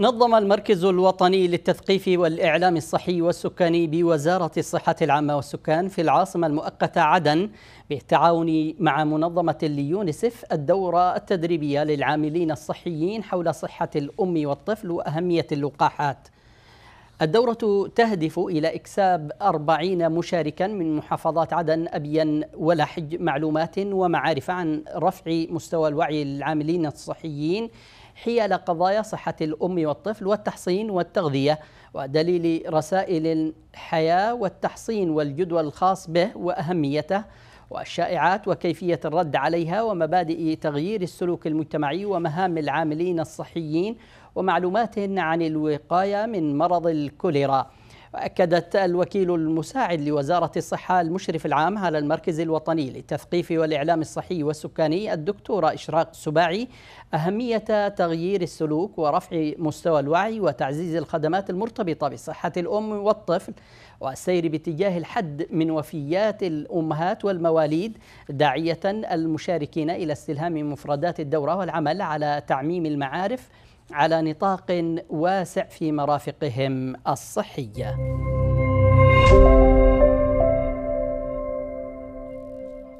نظم المركز الوطني للتثقيف والإعلام الصحي والسكاني بوزارة الصحة العامة والسكان في العاصمة المؤقتة عدن بالتعاون مع منظمة اليونسف الدورة التدريبية للعاملين الصحيين حول صحة الأم والطفل وأهمية اللقاحات الدورة تهدف إلى إكساب أربعين مشاركا من محافظات عدن أبين ولحج معلومات ومعارف عن رفع مستوى الوعي للعاملين الصحيين حيال قضايا صحة الأم والطفل والتحصين والتغذية ودليل رسائل الحياة والتحصين والجدول الخاص به وأهميته والشائعات وكيفية الرد عليها ومبادئ تغيير السلوك المجتمعي ومهام العاملين الصحيين ومعلومات عن الوقاية من مرض الكوليرا وأكدت الوكيل المساعد لوزارة الصحة المشرف العام على المركز الوطني للتثقيف والإعلام الصحي والسكاني الدكتورة إشراق سباعي أهمية تغيير السلوك ورفع مستوى الوعي وتعزيز الخدمات المرتبطة بصحة الأم والطفل والسير باتجاه الحد من وفيات الأمهات والمواليد داعية المشاركين إلى استلهام مفردات الدورة والعمل على تعميم المعارف على نطاق واسع في مرافقهم الصحيه